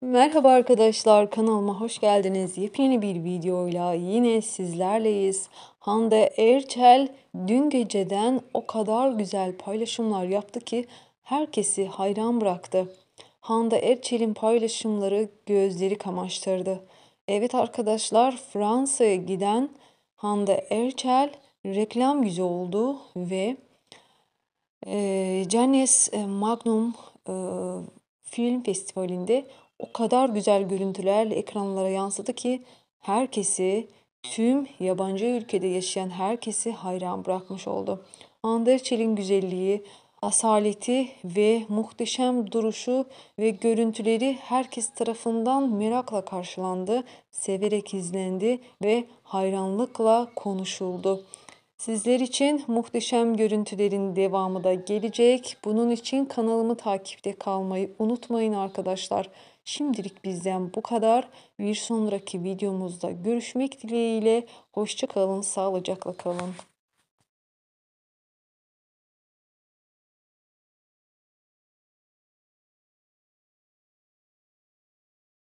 Merhaba arkadaşlar kanalıma hoş geldiniz. Yepyeni bir videoyla yine sizlerleyiz. Hande Erçel dün geceden o kadar güzel paylaşımlar yaptı ki herkesi hayran bıraktı. Hande Erçel'in paylaşımları gözleri kamaştırdı. Evet arkadaşlar Fransa'ya giden Hande Erçel reklam yüzü oldu ve e, Cannes Magnum e, Film Festivali'nde o kadar güzel görüntülerle ekranlara yansıdı ki herkesi, tüm yabancı ülkede yaşayan herkesi hayran bırakmış oldu. Anderçel'in güzelliği, asaleti ve muhteşem duruşu ve görüntüleri herkes tarafından merakla karşılandı, severek izlendi ve hayranlıkla konuşuldu. Sizler için muhteşem görüntülerin devamı da gelecek. Bunun için kanalımı takipte kalmayı unutmayın arkadaşlar. Şimdilik bizden bu kadar. Bir sonraki videomuzda görüşmek dileğiyle. Hoşçakalın, sağlıcakla kalın.